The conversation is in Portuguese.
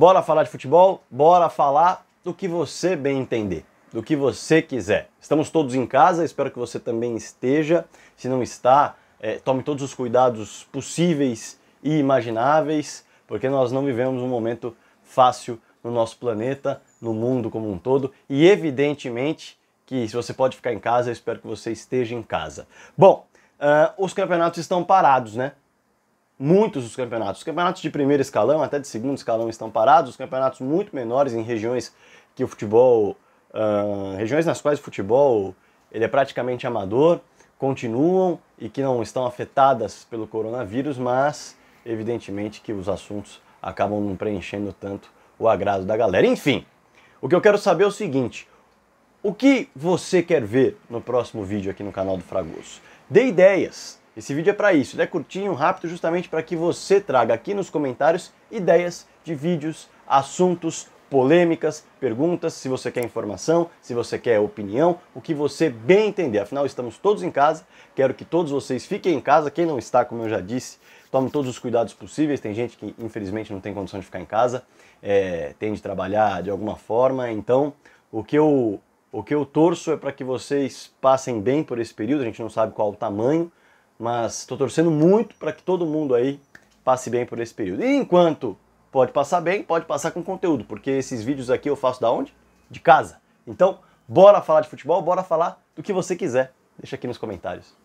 Bora falar de futebol? Bora falar do que você bem entender, do que você quiser. Estamos todos em casa, espero que você também esteja. Se não está, é, tome todos os cuidados possíveis e imagináveis, porque nós não vivemos um momento fácil no nosso planeta, no mundo como um todo, e evidentemente que se você pode ficar em casa, eu espero que você esteja em casa. Bom, uh, os campeonatos estão parados, né? muitos os campeonatos. Os campeonatos de primeiro escalão, até de segundo escalão, estão parados, os campeonatos muito menores em regiões que o futebol. Uh, regiões nas quais o futebol ele é praticamente amador, continuam e que não estão afetadas pelo coronavírus, mas evidentemente que os assuntos acabam não preenchendo tanto o agrado da galera. Enfim, o que eu quero saber é o seguinte: o que você quer ver no próximo vídeo aqui no canal do Fragoso? Dê ideias, esse vídeo é para isso, ele é curtinho, rápido, justamente para que você traga aqui nos comentários ideias de vídeos, assuntos, polêmicas, perguntas, se você quer informação, se você quer opinião, o que você bem entender. Afinal, estamos todos em casa, quero que todos vocês fiquem em casa. Quem não está, como eu já disse, tome todos os cuidados possíveis. Tem gente que infelizmente não tem condição de ficar em casa, é, tem de trabalhar de alguma forma. Então, o que eu, o que eu torço é para que vocês passem bem por esse período. A gente não sabe qual o tamanho, mas estou torcendo muito para que todo mundo aí passe bem por esse período. E enquanto pode passar bem, pode passar com conteúdo, porque esses vídeos aqui eu faço da onde? De casa. Então, bora falar de futebol, bora falar do que você quiser. Deixa aqui nos comentários.